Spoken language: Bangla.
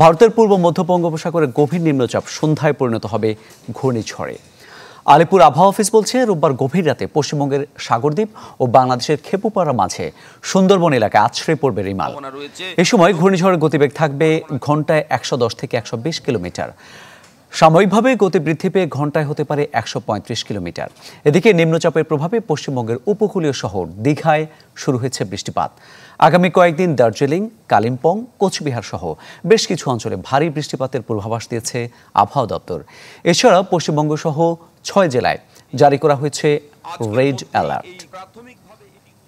ভারতের পূর্ব মধ্য বঙ্গোপসাগরের গভীর নিম্নচাপ সন্ধ্যায় পরিণত হবে ঘূর্ণিঝড়ে আলিপুর আবহাওয়া অফিস বলছে রোববার গভীর রাতে পশ্চিমবঙ্গের সাগরদ্বীপ ও বাংলাদেশের খেপুপাড়া মাঝে সুন্দরবন এলাকায় আছড়ে পড়বে রিমাল এ সময় ঘূর্ণিঝড়ের গতিবেগ থাকবে ঘন্টায় একশো থেকে একশো কিলোমিটার সাময়িকভাবে গতি বৃদ্ধি পেয়ে ঘন্টায় হতে পারে একশো পঁয়ত্রিশ কিলোমিটার এদিকে নিম্নচাপের প্রভাবে পশ্চিমবঙ্গের উপকূলীয় শহর দীঘায় শুরু হয়েছে বৃষ্টিপাত আগামী কয়েকদিন দার্জিলিং কালিম্পং কোচবিহার সহ বেশ কিছু অঞ্চলে ভারী বৃষ্টিপাতের পূর্বাভাস দিয়েছে আবহাওয়া দপ্তর এছাড়া পশ্চিমবঙ্গ সহ ছয় জেলায় জারি করা হয়েছে রেড অ্যালার্ট